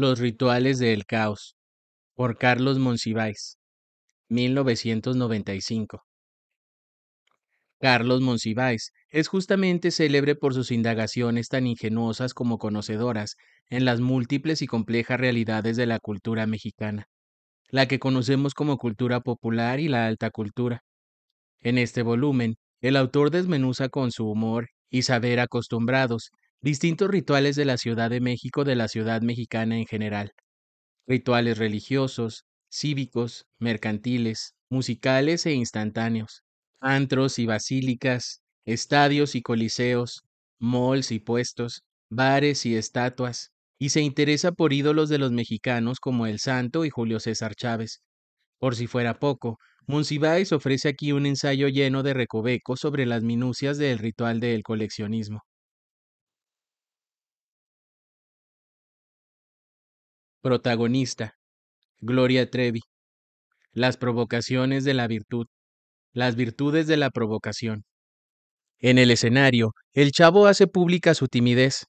Los rituales del caos por Carlos Monsiváis 1995 Carlos Monsiváis es justamente célebre por sus indagaciones tan ingenuosas como conocedoras en las múltiples y complejas realidades de la cultura mexicana, la que conocemos como cultura popular y la alta cultura. En este volumen, el autor desmenuza con su humor y saber acostumbrados distintos rituales de la Ciudad de México, de la ciudad mexicana en general, rituales religiosos, cívicos, mercantiles, musicales e instantáneos, antros y basílicas, estadios y coliseos, malls y puestos, bares y estatuas, y se interesa por ídolos de los mexicanos como el Santo y Julio César Chávez. Por si fuera poco, Monsiváis ofrece aquí un ensayo lleno de recovecos sobre las minucias del ritual del coleccionismo. Protagonista. Gloria Trevi. Las provocaciones de la virtud. Las virtudes de la provocación. En el escenario, el chavo hace pública su timidez,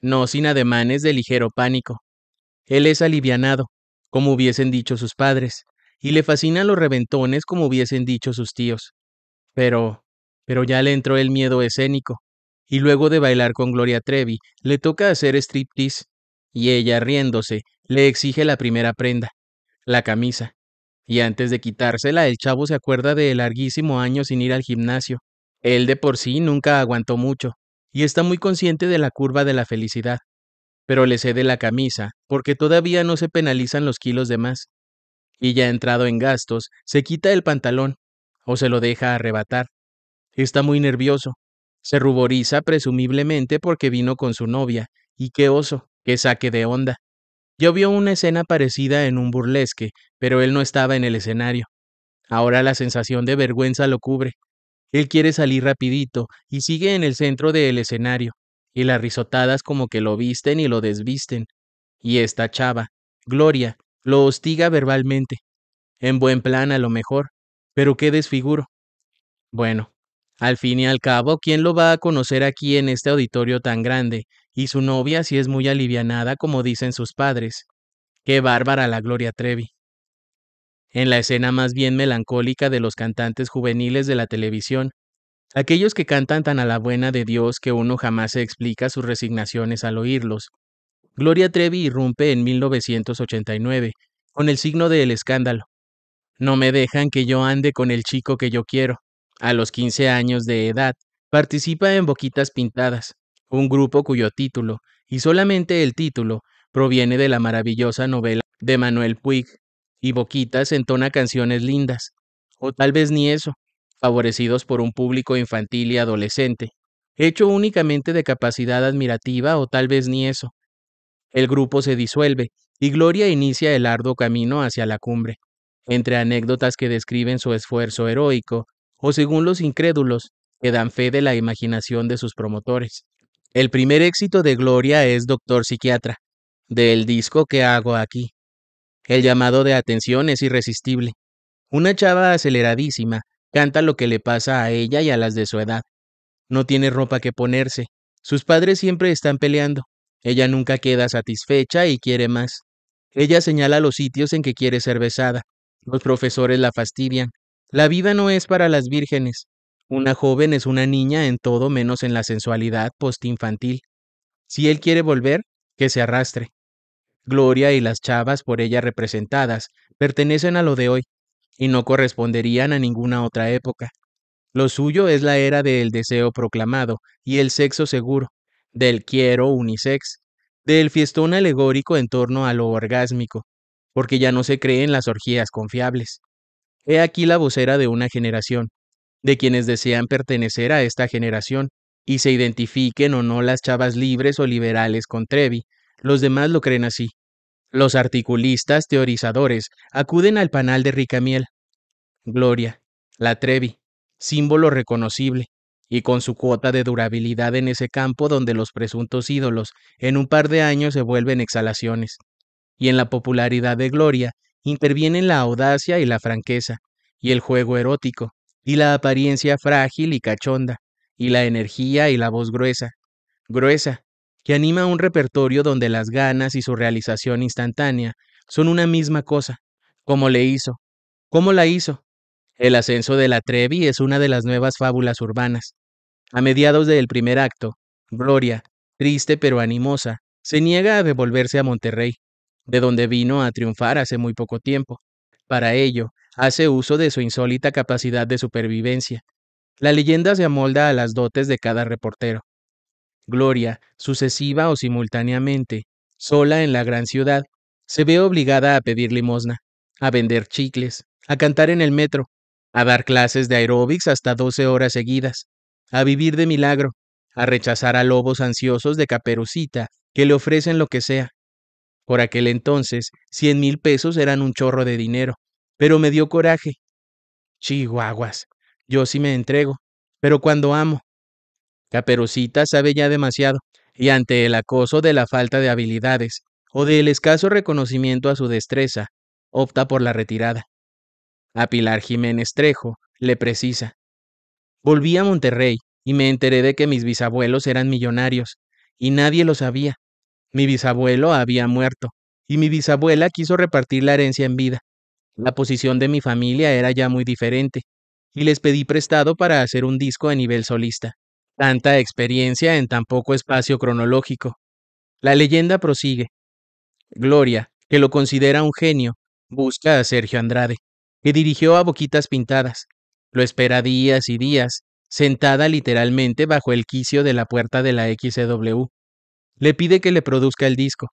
no sin ademanes de ligero pánico. Él es alivianado, como hubiesen dicho sus padres, y le fascinan los reventones como hubiesen dicho sus tíos. Pero, pero ya le entró el miedo escénico, y luego de bailar con Gloria Trevi, le toca hacer striptease y ella, riéndose, le exige la primera prenda, la camisa. Y antes de quitársela, el chavo se acuerda de larguísimo año sin ir al gimnasio. Él de por sí nunca aguantó mucho, y está muy consciente de la curva de la felicidad. Pero le cede la camisa, porque todavía no se penalizan los kilos de más. Y ya entrado en gastos, se quita el pantalón, o se lo deja arrebatar. Está muy nervioso. Se ruboriza presumiblemente porque vino con su novia, y qué oso que saque de onda. Yo vio una escena parecida en un burlesque, pero él no estaba en el escenario. Ahora la sensación de vergüenza lo cubre. Él quiere salir rapidito y sigue en el centro del escenario, y las risotadas como que lo visten y lo desvisten. Y esta chava, Gloria, lo hostiga verbalmente. En buen plan a lo mejor, pero qué desfiguro. Bueno, al fin y al cabo, ¿quién lo va a conocer aquí en este auditorio tan grande? Y su novia si es muy alivianada, como dicen sus padres. Qué bárbara la Gloria Trevi. En la escena más bien melancólica de los cantantes juveniles de la televisión, aquellos que cantan tan a la buena de Dios que uno jamás se explica sus resignaciones al oírlos. Gloria Trevi irrumpe en 1989, con el signo del escándalo. No me dejan que yo ande con el chico que yo quiero. A los 15 años de edad, participa en Boquitas Pintadas, un grupo cuyo título, y solamente el título, proviene de la maravillosa novela de Manuel Puig, y Boquitas entona canciones lindas, o tal vez ni eso, favorecidos por un público infantil y adolescente, hecho únicamente de capacidad admirativa o tal vez ni eso. El grupo se disuelve y Gloria inicia el arduo camino hacia la cumbre. Entre anécdotas que describen su esfuerzo heroico, o según los incrédulos, que dan fe de la imaginación de sus promotores. El primer éxito de Gloria es Doctor Psiquiatra, del disco que hago aquí. El llamado de atención es irresistible. Una chava aceleradísima canta lo que le pasa a ella y a las de su edad. No tiene ropa que ponerse. Sus padres siempre están peleando. Ella nunca queda satisfecha y quiere más. Ella señala los sitios en que quiere ser besada. Los profesores la fastidian. La vida no es para las vírgenes. Una joven es una niña en todo menos en la sensualidad postinfantil. Si él quiere volver, que se arrastre. Gloria y las chavas por ella representadas pertenecen a lo de hoy, y no corresponderían a ninguna otra época. Lo suyo es la era del deseo proclamado y el sexo seguro, del quiero unisex, del fiestón alegórico en torno a lo orgásmico, porque ya no se creen las orgías confiables. He aquí la vocera de una generación, de quienes desean pertenecer a esta generación, y se identifiquen o no las chavas libres o liberales con Trevi, los demás lo creen así. Los articulistas teorizadores acuden al panal de Ricamiel. Gloria, la Trevi, símbolo reconocible, y con su cuota de durabilidad en ese campo donde los presuntos ídolos en un par de años se vuelven exhalaciones. Y en la popularidad de Gloria intervienen la audacia y la franqueza, y el juego erótico, y la apariencia frágil y cachonda, y la energía y la voz gruesa, gruesa, que anima un repertorio donde las ganas y su realización instantánea son una misma cosa, como le hizo, cómo la hizo. El ascenso de la Trevi es una de las nuevas fábulas urbanas. A mediados del primer acto, Gloria, triste pero animosa, se niega a devolverse a Monterrey, de donde vino a triunfar hace muy poco tiempo. Para ello, hace uso de su insólita capacidad de supervivencia. La leyenda se amolda a las dotes de cada reportero. Gloria, sucesiva o simultáneamente, sola en la gran ciudad, se ve obligada a pedir limosna, a vender chicles, a cantar en el metro, a dar clases de aeróbics hasta 12 horas seguidas, a vivir de milagro, a rechazar a lobos ansiosos de caperucita que le ofrecen lo que sea, por aquel entonces, cien mil pesos eran un chorro de dinero, pero me dio coraje. Chihuahuas, yo sí me entrego, pero cuando amo. Caperucita sabe ya demasiado, y ante el acoso de la falta de habilidades, o del escaso reconocimiento a su destreza, opta por la retirada. A Pilar Jiménez Trejo le precisa. Volví a Monterrey y me enteré de que mis bisabuelos eran millonarios, y nadie lo sabía. Mi bisabuelo había muerto, y mi bisabuela quiso repartir la herencia en vida. La posición de mi familia era ya muy diferente, y les pedí prestado para hacer un disco a nivel solista. Tanta experiencia en tan poco espacio cronológico. La leyenda prosigue. Gloria, que lo considera un genio, busca a Sergio Andrade, que dirigió a Boquitas Pintadas. Lo espera días y días, sentada literalmente bajo el quicio de la puerta de la XW. Le pide que le produzca el disco.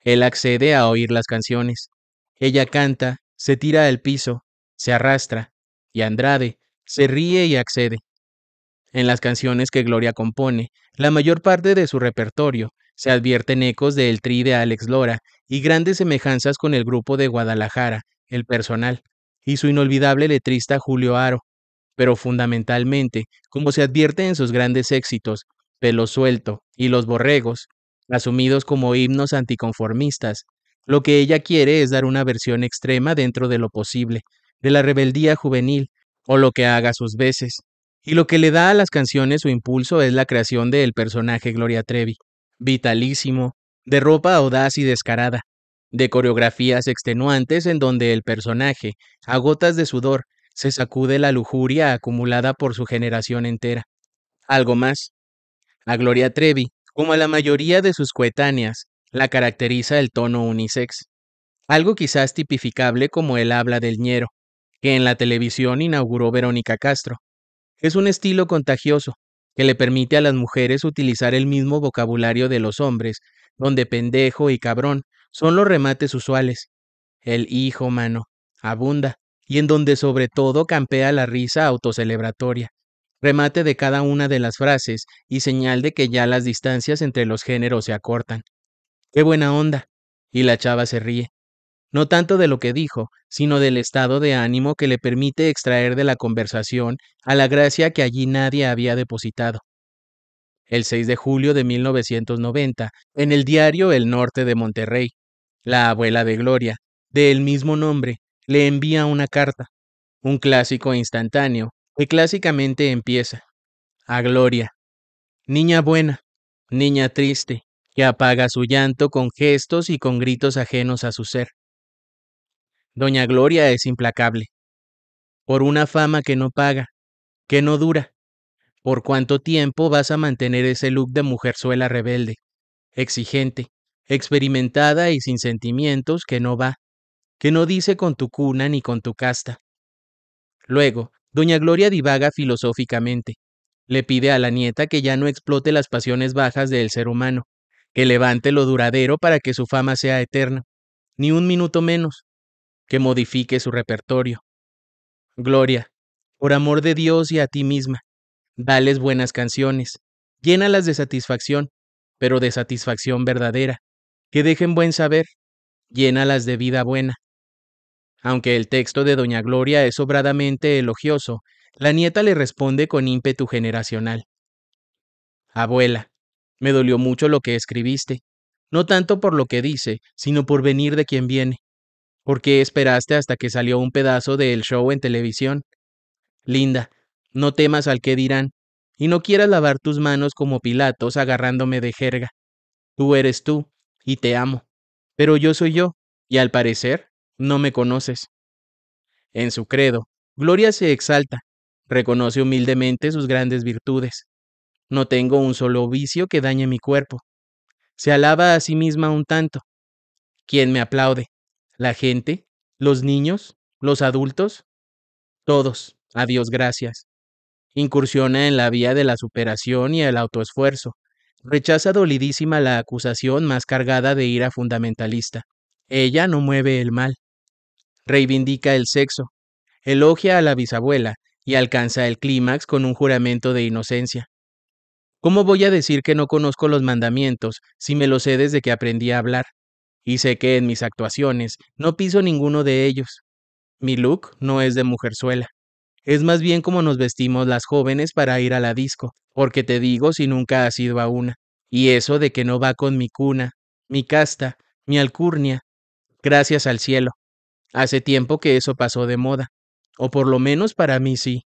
Él accede a oír las canciones. Ella canta, se tira al piso, se arrastra, y Andrade se ríe y accede. En las canciones que Gloria compone, la mayor parte de su repertorio, se advierten ecos del tri de Alex Lora y grandes semejanzas con el grupo de Guadalajara, el personal, y su inolvidable letrista Julio Aro. Pero fundamentalmente, como se advierte en sus grandes éxitos, Pelo Suelto y Los Borregos, asumidos como himnos anticonformistas. Lo que ella quiere es dar una versión extrema dentro de lo posible, de la rebeldía juvenil, o lo que haga sus veces. Y lo que le da a las canciones su impulso es la creación del personaje Gloria Trevi, vitalísimo, de ropa audaz y descarada, de coreografías extenuantes en donde el personaje, a gotas de sudor, se sacude la lujuria acumulada por su generación entera. Algo más. A Gloria Trevi como a la mayoría de sus coetáneas, la caracteriza el tono unisex, algo quizás tipificable como el habla del ñero, que en la televisión inauguró Verónica Castro. Es un estilo contagioso, que le permite a las mujeres utilizar el mismo vocabulario de los hombres, donde pendejo y cabrón son los remates usuales. El hijo, mano, abunda, y en donde sobre todo campea la risa autocelebratoria, remate de cada una de las frases y señal de que ya las distancias entre los géneros se acortan. ¡Qué buena onda! Y la chava se ríe. No tanto de lo que dijo, sino del estado de ánimo que le permite extraer de la conversación a la gracia que allí nadie había depositado. El 6 de julio de 1990, en el diario El Norte de Monterrey, la abuela de Gloria, del mismo nombre, le envía una carta, un clásico instantáneo, que clásicamente empieza. A Gloria. Niña buena, niña triste, que apaga su llanto con gestos y con gritos ajenos a su ser. Doña Gloria es implacable. Por una fama que no paga, que no dura. ¿Por cuánto tiempo vas a mantener ese look de mujerzuela rebelde, exigente, experimentada y sin sentimientos que no va, que no dice con tu cuna ni con tu casta? Luego, Doña Gloria divaga filosóficamente. Le pide a la nieta que ya no explote las pasiones bajas del ser humano, que levante lo duradero para que su fama sea eterna, ni un minuto menos, que modifique su repertorio. Gloria, por amor de Dios y a ti misma, dales buenas canciones, llénalas de satisfacción, pero de satisfacción verdadera, que dejen buen saber, llénalas de vida buena, aunque el texto de Doña Gloria es sobradamente elogioso, la nieta le responde con ímpetu generacional. Abuela, me dolió mucho lo que escribiste, no tanto por lo que dice, sino por venir de quien viene. ¿Por qué esperaste hasta que salió un pedazo del show en televisión? Linda, no temas al que dirán, y no quieras lavar tus manos como Pilatos agarrándome de jerga. Tú eres tú, y te amo. Pero yo soy yo, y al parecer, no me conoces. En su credo, Gloria se exalta, reconoce humildemente sus grandes virtudes. No tengo un solo vicio que dañe mi cuerpo. Se alaba a sí misma un tanto. ¿Quién me aplaude? ¿La gente? ¿Los niños? ¿Los adultos? Todos, a Dios gracias. Incursiona en la vía de la superación y el autoesfuerzo. Rechaza dolidísima la acusación más cargada de ira fundamentalista. Ella no mueve el mal reivindica el sexo, elogia a la bisabuela y alcanza el clímax con un juramento de inocencia. ¿Cómo voy a decir que no conozco los mandamientos si me los sé desde que aprendí a hablar? Y sé que en mis actuaciones no piso ninguno de ellos. Mi look no es de mujerzuela. Es más bien como nos vestimos las jóvenes para ir a la disco, porque te digo si nunca has ido a una. Y eso de que no va con mi cuna, mi casta, mi alcurnia. Gracias al cielo, Hace tiempo que eso pasó de moda, o por lo menos para mí sí.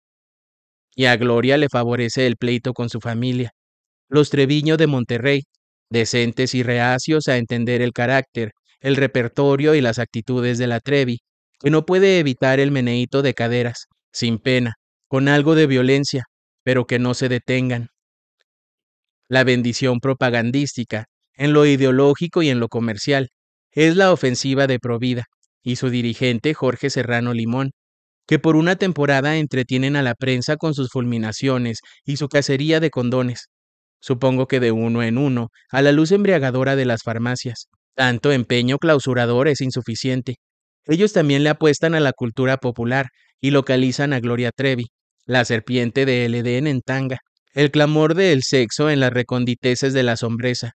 Y a Gloria le favorece el pleito con su familia, los Treviño de Monterrey, decentes y reacios a entender el carácter, el repertorio y las actitudes de la Trevi, que no puede evitar el meneíto de caderas, sin pena, con algo de violencia, pero que no se detengan. La bendición propagandística, en lo ideológico y en lo comercial, es la ofensiva de Provida, y su dirigente Jorge Serrano Limón, que por una temporada entretienen a la prensa con sus fulminaciones y su cacería de condones, supongo que de uno en uno, a la luz embriagadora de las farmacias. Tanto empeño clausurador es insuficiente. Ellos también le apuestan a la cultura popular y localizan a Gloria Trevi, la serpiente de LDN en tanga, el clamor del sexo en las reconditeces de la sombreza.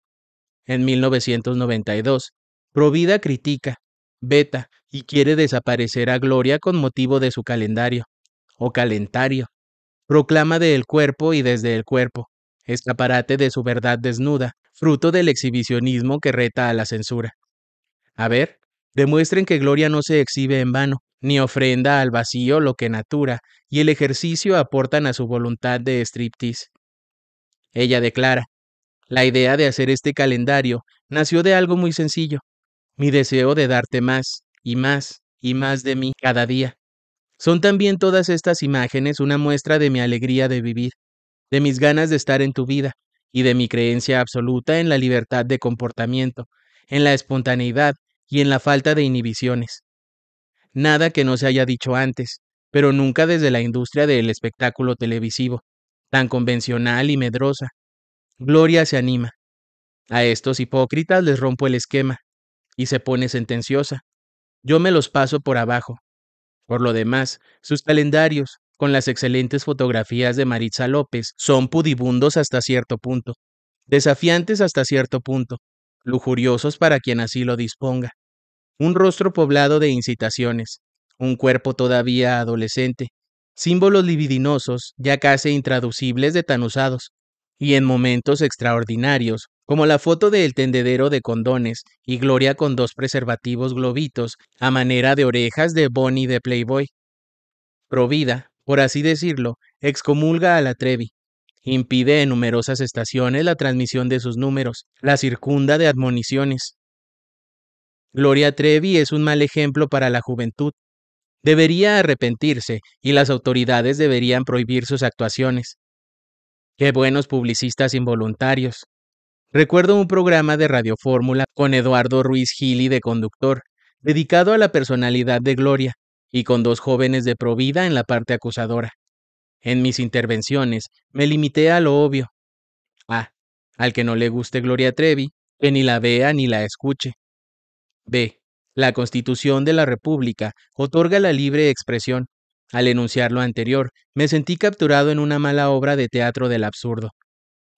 En 1992, Provida critica, Beta y quiere desaparecer a Gloria con motivo de su calendario, o calentario. Proclama del el cuerpo y desde el cuerpo, escaparate de su verdad desnuda, fruto del exhibicionismo que reta a la censura. A ver, demuestren que Gloria no se exhibe en vano, ni ofrenda al vacío lo que natura y el ejercicio aportan a su voluntad de striptease. Ella declara, la idea de hacer este calendario nació de algo muy sencillo, mi deseo de darte más y más y más de mí cada día. Son también todas estas imágenes una muestra de mi alegría de vivir, de mis ganas de estar en tu vida y de mi creencia absoluta en la libertad de comportamiento, en la espontaneidad y en la falta de inhibiciones. Nada que no se haya dicho antes, pero nunca desde la industria del espectáculo televisivo, tan convencional y medrosa. Gloria se anima. A estos hipócritas les rompo el esquema, y se pone sentenciosa. Yo me los paso por abajo. Por lo demás, sus calendarios, con las excelentes fotografías de Maritza López, son pudibundos hasta cierto punto, desafiantes hasta cierto punto, lujuriosos para quien así lo disponga. Un rostro poblado de incitaciones, un cuerpo todavía adolescente, símbolos libidinosos ya casi intraducibles de tan usados, y en momentos extraordinarios, como la foto del tendedero de condones y Gloria con dos preservativos globitos a manera de orejas de Bonnie de Playboy. Provida, por así decirlo, excomulga a la Trevi. Impide en numerosas estaciones la transmisión de sus números, la circunda de admoniciones. Gloria Trevi es un mal ejemplo para la juventud. Debería arrepentirse y las autoridades deberían prohibir sus actuaciones. Qué buenos publicistas involuntarios. Recuerdo un programa de Radio Fórmula con Eduardo Ruiz Gili de conductor, dedicado a la personalidad de Gloria, y con dos jóvenes de Provida en la parte acusadora. En mis intervenciones me limité a lo obvio. A. Ah, al que no le guste Gloria Trevi, que ni la vea ni la escuche. B. La Constitución de la República otorga la libre expresión, al enunciar lo anterior, me sentí capturado en una mala obra de teatro del absurdo.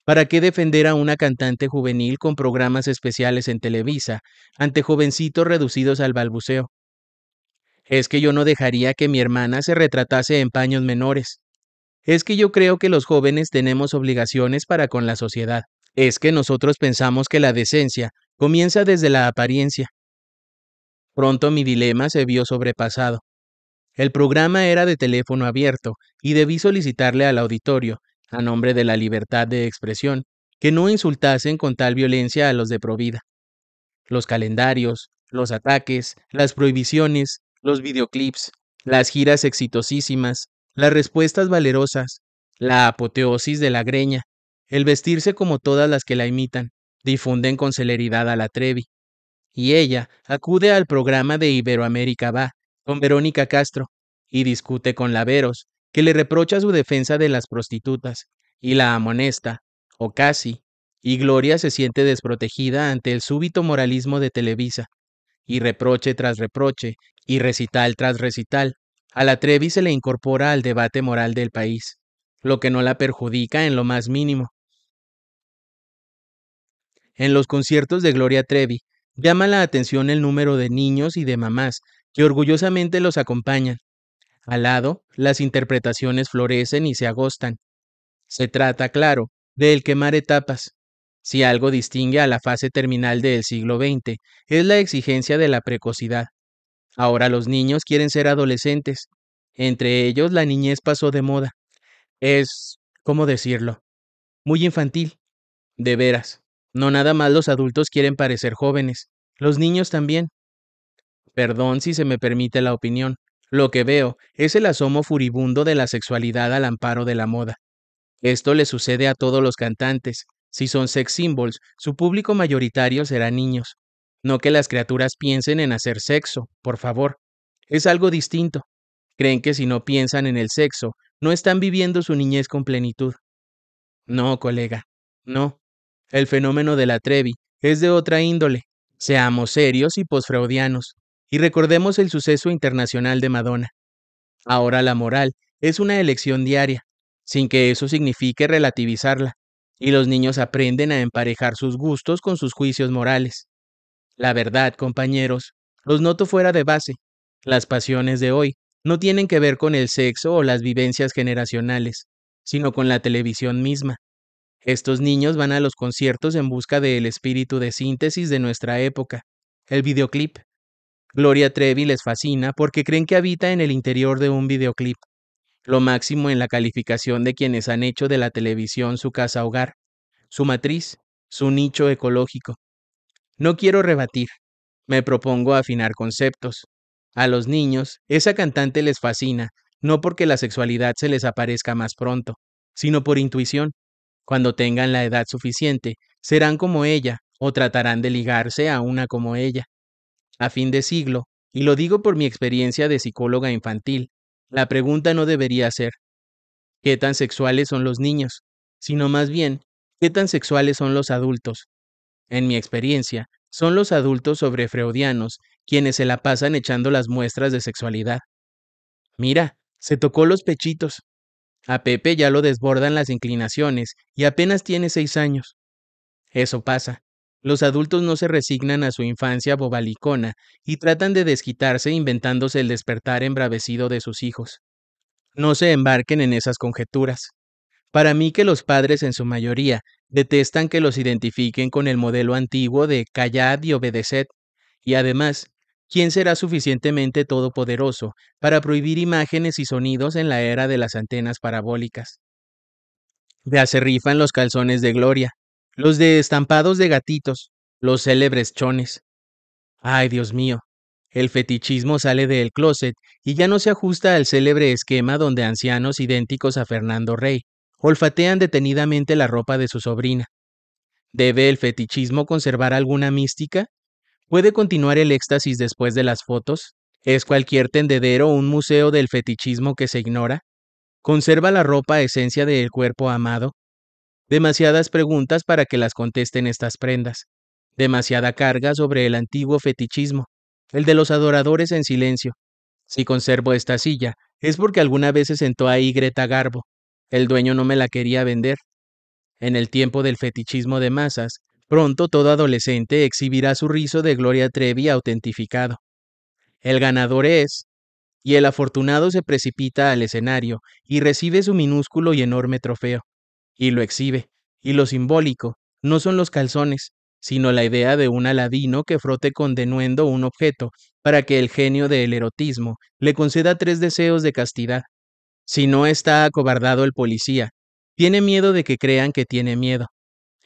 ¿Para qué defender a una cantante juvenil con programas especiales en Televisa, ante jovencitos reducidos al balbuceo? Es que yo no dejaría que mi hermana se retratase en paños menores. Es que yo creo que los jóvenes tenemos obligaciones para con la sociedad. Es que nosotros pensamos que la decencia comienza desde la apariencia. Pronto mi dilema se vio sobrepasado. El programa era de teléfono abierto y debí solicitarle al auditorio, a nombre de la libertad de expresión, que no insultasen con tal violencia a los de Provida. Los calendarios, los ataques, las prohibiciones, los videoclips, las giras exitosísimas, las respuestas valerosas, la apoteosis de la greña, el vestirse como todas las que la imitan, difunden con celeridad a la Trevi. Y ella acude al programa de Iberoamérica Va, con Verónica Castro y discute con Laveros, que le reprocha su defensa de las prostitutas y la amonesta, o casi, y Gloria se siente desprotegida ante el súbito moralismo de Televisa, y reproche tras reproche, y recital tras recital, a la Trevi se le incorpora al debate moral del país, lo que no la perjudica en lo más mínimo. En los conciertos de Gloria Trevi, llama la atención el número de niños y de mamás que orgullosamente los acompañan. Al lado, las interpretaciones florecen y se agostan. Se trata, claro, del quemar etapas. Si algo distingue a la fase terminal del siglo XX, es la exigencia de la precocidad. Ahora los niños quieren ser adolescentes. Entre ellos la niñez pasó de moda. Es, ¿cómo decirlo? Muy infantil. De veras. No nada más los adultos quieren parecer jóvenes. Los niños también. Perdón si se me permite la opinión. Lo que veo es el asomo furibundo de la sexualidad al amparo de la moda. Esto le sucede a todos los cantantes. Si son sex symbols, su público mayoritario será niños. No que las criaturas piensen en hacer sexo, por favor. Es algo distinto. Creen que si no piensan en el sexo, no están viviendo su niñez con plenitud. No, colega, no. El fenómeno de la Trevi es de otra índole. Seamos serios y posfreudianos y recordemos el suceso internacional de Madonna. Ahora la moral es una elección diaria, sin que eso signifique relativizarla, y los niños aprenden a emparejar sus gustos con sus juicios morales. La verdad, compañeros, los noto fuera de base. Las pasiones de hoy no tienen que ver con el sexo o las vivencias generacionales, sino con la televisión misma. Estos niños van a los conciertos en busca del espíritu de síntesis de nuestra época, el videoclip, Gloria Trevi les fascina porque creen que habita en el interior de un videoclip, lo máximo en la calificación de quienes han hecho de la televisión su casa hogar, su matriz, su nicho ecológico. No quiero rebatir, me propongo afinar conceptos. A los niños, esa cantante les fascina, no porque la sexualidad se les aparezca más pronto, sino por intuición. Cuando tengan la edad suficiente, serán como ella o tratarán de ligarse a una como ella. A fin de siglo, y lo digo por mi experiencia de psicóloga infantil, la pregunta no debería ser ¿qué tan sexuales son los niños? sino más bien ¿qué tan sexuales son los adultos? En mi experiencia, son los adultos sobre freudianos quienes se la pasan echando las muestras de sexualidad. Mira, se tocó los pechitos. A Pepe ya lo desbordan las inclinaciones y apenas tiene seis años. Eso pasa. Los adultos no se resignan a su infancia bobalicona y tratan de desquitarse inventándose el despertar embravecido de sus hijos. No se embarquen en esas conjeturas. Para mí que los padres en su mayoría detestan que los identifiquen con el modelo antiguo de callad y obedeced, y además, ¿quién será suficientemente todopoderoso para prohibir imágenes y sonidos en la era de las antenas parabólicas? Le se los calzones de gloria, los de estampados de gatitos, los célebres chones. Ay, Dios mío, el fetichismo sale del closet y ya no se ajusta al célebre esquema donde ancianos idénticos a Fernando Rey olfatean detenidamente la ropa de su sobrina. ¿Debe el fetichismo conservar alguna mística? ¿Puede continuar el éxtasis después de las fotos? ¿Es cualquier tendedero un museo del fetichismo que se ignora? ¿Conserva la ropa esencia del cuerpo amado? demasiadas preguntas para que las contesten estas prendas, demasiada carga sobre el antiguo fetichismo, el de los adoradores en silencio. Si conservo esta silla, es porque alguna vez se sentó ahí Greta Garbo. El dueño no me la quería vender. En el tiempo del fetichismo de masas, pronto todo adolescente exhibirá su rizo de Gloria Trevi autentificado. El ganador es, y el afortunado se precipita al escenario y recibe su minúsculo y enorme trofeo y lo exhibe. Y lo simbólico no son los calzones, sino la idea de un aladino que frote con denuendo un objeto para que el genio del erotismo le conceda tres deseos de castidad. Si no está acobardado el policía, tiene miedo de que crean que tiene miedo.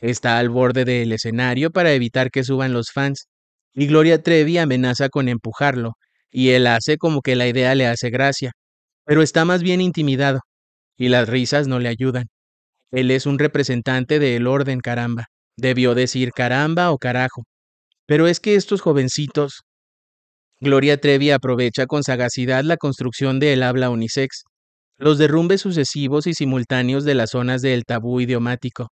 Está al borde del escenario para evitar que suban los fans, y Gloria Trevi amenaza con empujarlo, y él hace como que la idea le hace gracia, pero está más bien intimidado, y las risas no le ayudan. Él es un representante del orden, caramba. Debió decir caramba o carajo. Pero es que estos jovencitos... Gloria Trevi aprovecha con sagacidad la construcción del habla unisex, los derrumbes sucesivos y simultáneos de las zonas del tabú idiomático,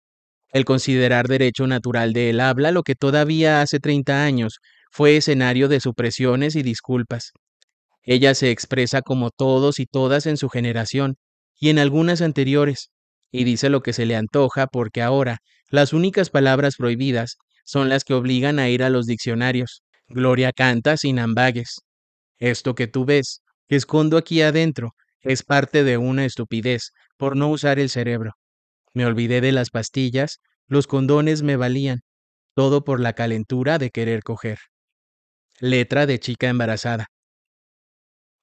el considerar derecho natural de El habla lo que todavía hace 30 años fue escenario de supresiones y disculpas. Ella se expresa como todos y todas en su generación y en algunas anteriores, y dice lo que se le antoja porque ahora las únicas palabras prohibidas son las que obligan a ir a los diccionarios. Gloria canta sin ambagues. Esto que tú ves, que escondo aquí adentro, es parte de una estupidez por no usar el cerebro. Me olvidé de las pastillas, los condones me valían, todo por la calentura de querer coger. Letra de chica embarazada.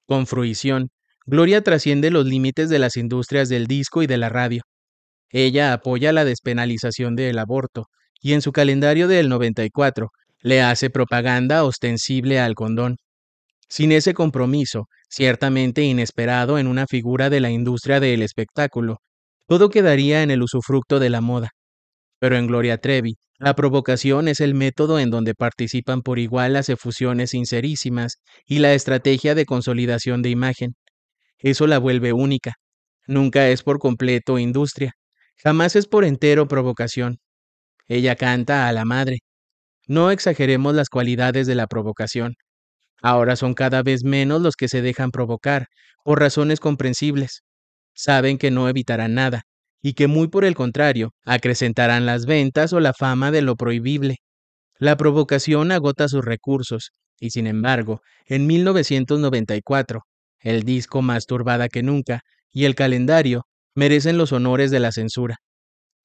Con fruición, Gloria trasciende los límites de las industrias del disco y de la radio. Ella apoya la despenalización del aborto y en su calendario del 94 le hace propaganda ostensible al condón. Sin ese compromiso, ciertamente inesperado en una figura de la industria del espectáculo, todo quedaría en el usufructo de la moda. Pero en Gloria Trevi, la provocación es el método en donde participan por igual las efusiones sincerísimas y la estrategia de consolidación de imagen. Eso la vuelve única. Nunca es por completo industria. Jamás es por entero provocación. Ella canta a la madre. No exageremos las cualidades de la provocación. Ahora son cada vez menos los que se dejan provocar, por razones comprensibles. Saben que no evitarán nada, y que muy por el contrario, acrecentarán las ventas o la fama de lo prohibible. La provocación agota sus recursos, y sin embargo, en 1994, el disco más turbada que nunca, y el calendario merecen los honores de la censura.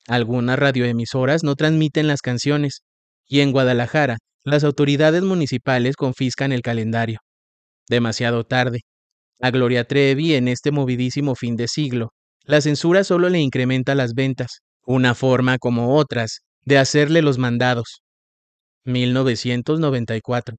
Algunas radioemisoras no transmiten las canciones, y en Guadalajara las autoridades municipales confiscan el calendario. Demasiado tarde. A Gloria Trevi en este movidísimo fin de siglo, la censura solo le incrementa las ventas, una forma como otras de hacerle los mandados. 1994.